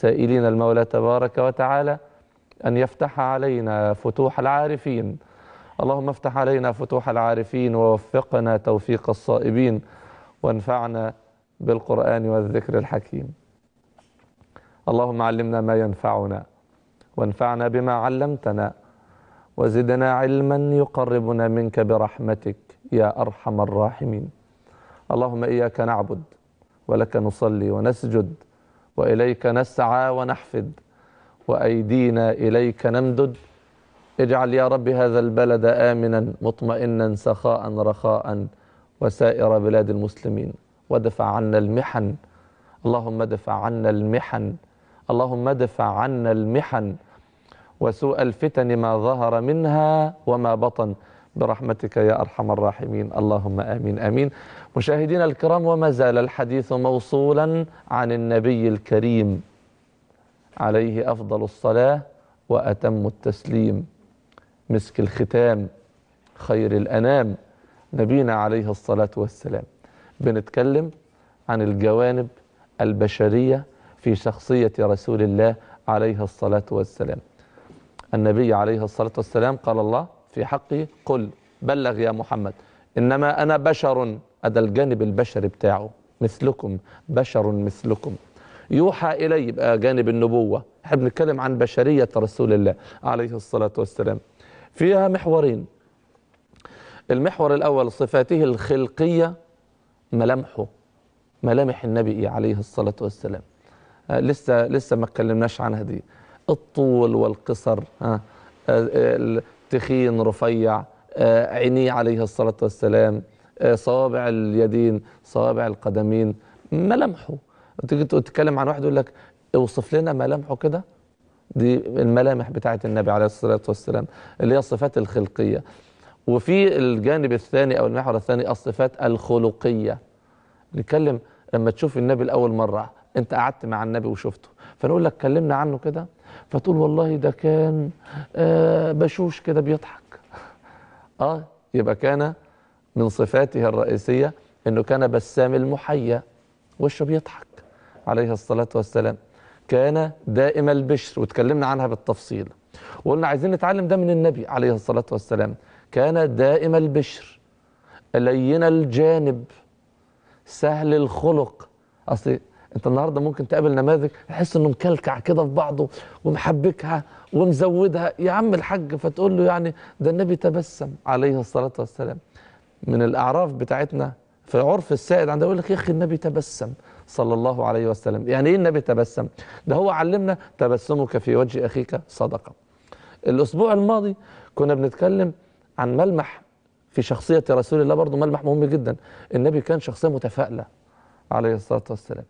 سائلين المولى تبارك وتعالى أن يفتح علينا فتوح العارفين اللهم افتح علينا فتوح العارفين ووفقنا توفيق الصائبين وانفعنا بالقرآن والذكر الحكيم اللهم علمنا ما ينفعنا وانفعنا بما علمتنا وزدنا علما يقربنا منك برحمتك يا أرحم الراحمين اللهم إياك نعبد ولك نصلي ونسجد وإليك نسعى ونحفد وأيدينا إليك نمدد اجعل يا رب هذا البلد آمنا مطمئنا سخاء رخاء وسائر بلاد المسلمين وادفع عنا المحن اللهم ادفع عنا المحن اللهم ادفع عنا المحن وسوء الفتن ما ظهر منها وما بطن برحمتك يا أرحم الراحمين اللهم آمين آمين مشاهدينا الكرام وما زال الحديث موصولا عن النبي الكريم عليه أفضل الصلاة وأتم التسليم مسك الختام خير الأنام نبينا عليه الصلاة والسلام بنتكلم عن الجوانب البشرية في شخصية رسول الله عليه الصلاة والسلام النبي عليه الصلاة والسلام قال الله في حقه قل بلغ يا محمد إنما أنا بشر هذا الجانب البشري بتاعه مثلكم بشر مثلكم يوحى إلي بقى جانب النبوة احنا بنتكلم عن بشرية رسول الله عليه الصلاة والسلام فيها محورين المحور الأول صفاته الخلقية ملامحه ملامح النبي عليه الصلاة والسلام آه، لسه لسه ما اتكلمناش عنها دي الطول والقصر ها آه، آه، تخين رفيع آه، عينيه عليه الصلاة والسلام آه، صوابع اليدين صوابع القدمين ملامحه تيجي تتكلم عن واحد يقول لك اوصف لنا ملامحه كده دي الملامح بتاعه النبي عليه الصلاه والسلام اللي هي الصفات الخلقيه وفي الجانب الثاني او المحور الثاني الصفات الخلقيه نتكلم لما تشوف النبي لاول مره انت قعدت مع النبي وشفته فنقول لك كلمنا عنه كده فتقول والله ده كان آه بشوش كده بيضحك اه يبقى كان من صفاته الرئيسية انه كان بسام المحيا وشه بيضحك عليه الصلاة والسلام كان دائم البشر وتكلمنا عنها بالتفصيل وقلنا عايزين نتعلم ده من النبي عليه الصلاة والسلام كان دائم البشر لين الجانب سهل الخلق أصل انت النهارده ممكن تقابل نماذج تحس انه مكلكع كده في بعضه ومحبكها ومزودها يا عم الحاج فتقول له يعني ده النبي تبسم عليه الصلاه والسلام من الاعراف بتاعتنا في عرف السائد عندنا يقول لك يا اخي النبي تبسم صلى الله عليه وسلم يعني ايه النبي تبسم ده هو علمنا تبسمك في وجه اخيك صدقه الاسبوع الماضي كنا بنتكلم عن ملمح في شخصيه رسول الله برضه ملمح مهم جدا النبي كان شخصيه متفائله عليه الصلاه والسلام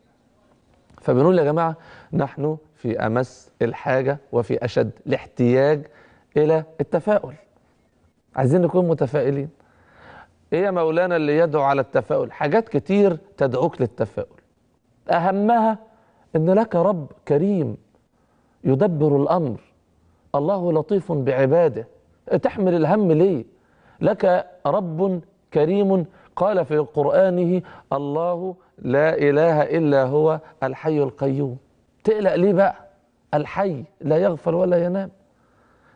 فبنقول يا جماعة نحن في أمس الحاجة وفي أشد الاحتياج إلى التفاؤل عايزين نكون متفائلين إيه يا مولانا اللي يدعو على التفاؤل حاجات كتير تدعوك للتفاؤل أهمها إن لك رب كريم يدبر الأمر الله لطيف بعباده تحمل الهم ليه لك رب كريم قال في قرآنه الله لا إله إلا هو الحي القيوم تقلق ليه بقى الحي لا يغفل ولا ينام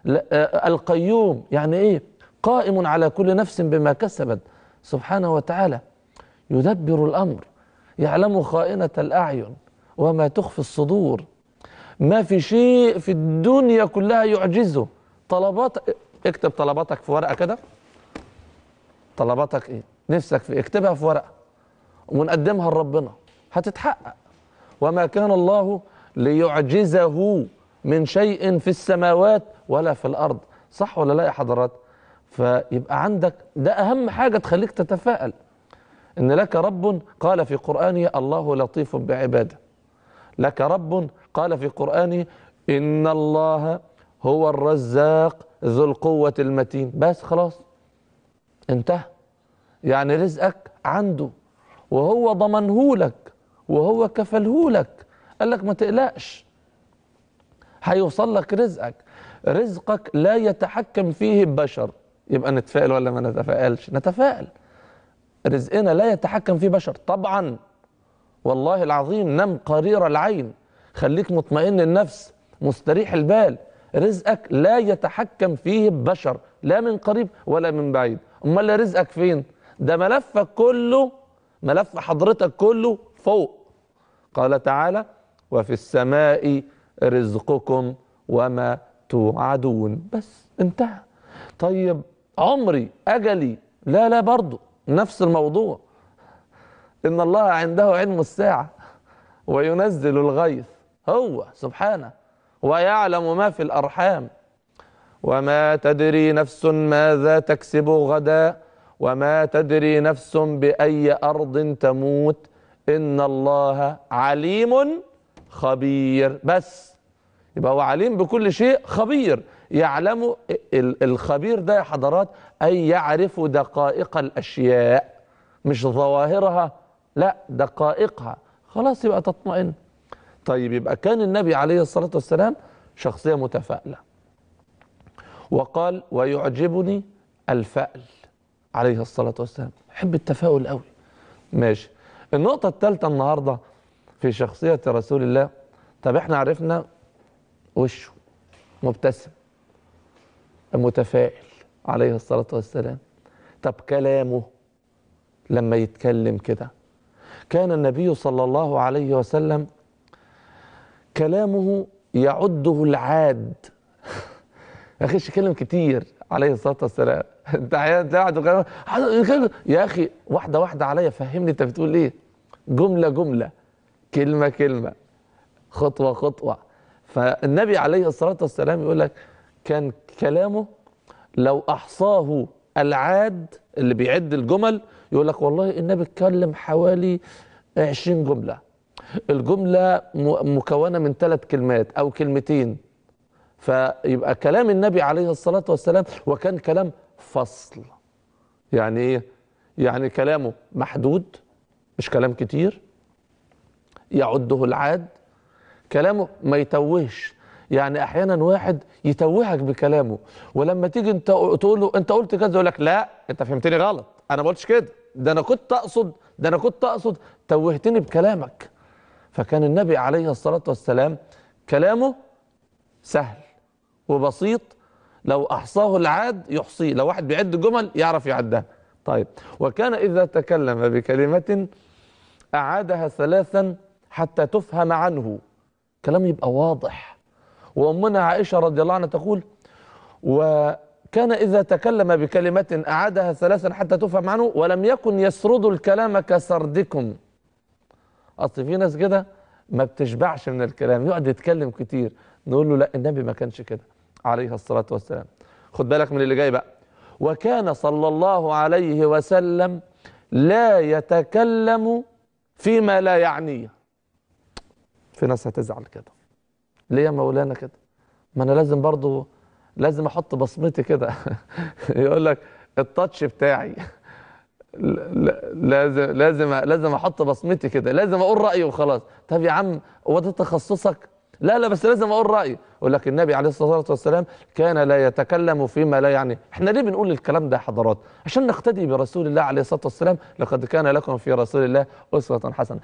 آه، آه، القيوم يعني إيه قائم على كل نفس بما كسبت سبحانه وتعالى يدبر الأمر يعلم خائنة الأعين وما تخفي الصدور ما في شيء في الدنيا كلها يعجزه طلبات اكتب طلباتك في ورقة كده طلباتك ايه نفسك في اكتبها في ورقة ونقدمها لربنا هتتحقق وما كان الله ليعجزه من شيء في السماوات ولا في الارض صح ولا لا يا حضرات فيبقى عندك ده اهم حاجه تخليك تتفائل ان لك رب قال في قرانه الله لطيف بعباده لك رب قال في قرانه ان الله هو الرزاق ذو القوه المتين بس خلاص انتهى يعني رزقك عنده وهو ضمنهولك وهو كفلهولك قال لك ما تقلقش هيوصل لك رزقك رزقك لا يتحكم فيه البشر يبقى نتفائل ولا ما نتفائلش نتفائل رزقنا لا يتحكم فيه بشر طبعا والله العظيم نم قرير العين خليك مطمئن النفس مستريح البال رزقك لا يتحكم فيه البشر لا من قريب ولا من بعيد امال رزقك فين ده ملفك كله ملف حضرتك كله فوق قال تعالى وفي السماء رزقكم وما توعدون بس انتهى طيب عمري أجلي لا لا برضه نفس الموضوع إن الله عنده علم الساعة وينزل الغيث هو سبحانه ويعلم ما في الأرحام وما تدري نفس ماذا تكسب غدا وما تدري نفس باي ارض تموت ان الله عليم خبير بس يبقى هو عليم بكل شيء خبير يعلم الخبير ده يا حضرات اي يعرف دقائق الاشياء مش ظواهرها لا دقائقها خلاص يبقى تطمئن طيب يبقى كان النبي عليه الصلاه والسلام شخصيه متفائله وقال ويعجبني الفأل عليه الصلاة والسلام حب التفاؤل قوي ماشي النقطة الثالثة النهاردة في شخصية رسول الله طب احنا عرفنا وشه مبتسم متفائل عليه الصلاة والسلام طب كلامه لما يتكلم كده كان النبي صلى الله عليه وسلم كلامه يعده العاد ما كانش يتكلم كتير عليه الصلاه والسلام انت قاعد يا اخي واحده واحده عليا فهمني انت بتقول ايه جمله جمله كلمه كلمه خطوه خطوه فالنبي عليه الصلاه والسلام يقول لك كان كلامه لو احصاه العاد اللي بيعد الجمل يقول لك والله النبي اتكلم حوالي 20 جمله الجمله مكونه من ثلاث كلمات او كلمتين فيبقى كلام النبي عليه الصلاة والسلام وكان كلام فصل يعني ايه يعني كلامه محدود مش كلام كتير يعده العاد كلامه ما يتوهش يعني احيانا واحد يتوهك بكلامه ولما تيجي انت تقول له انت قلت كذا يقول لك لا انت فهمتني غلط انا ما قلتش كده ده انا كنت اقصد ده انا كنت اقصد توهتني بكلامك فكان النبي عليه الصلاه والسلام كلامه سهل وبسيط لو أحصاه العاد يحصيه لو واحد بيعد جمل يعرف يعدها طيب وكان إذا تكلم بكلمة أعادها ثلاثا حتى تفهم عنه كلام يبقى واضح وأمنا عائشة رضي الله عنها تقول وكان إذا تكلم بكلمة أعادها ثلاثا حتى تفهم عنه ولم يكن يسرد الكلام كسردكم أصل في ناس كده ما بتشبعش من الكلام يقعد يتكلم كتير نقول له لا النبي ما كانش كده عليه الصلاة والسلام خد بالك من اللي جاي بقى وكان صلى الله عليه وسلم لا يتكلم فيما لا يعنيه في ناس هتزعل كده ليه يا مولانا كده ما انا لازم برضو لازم احط بصمتي كده يقول لك التاتش بتاعي لازم لازم لازم احط بصمتي كده لازم اقول رايي وخلاص طب يا عم هو ده تخصصك لا لا بس لازم اقول رايي اقول لك النبي عليه الصلاه والسلام كان لا يتكلم فيما لا يعني احنا ليه بنقول الكلام ده حضرات عشان نقتدي برسول الله عليه الصلاه والسلام لقد كان لكم في رسول الله اسوه حسنه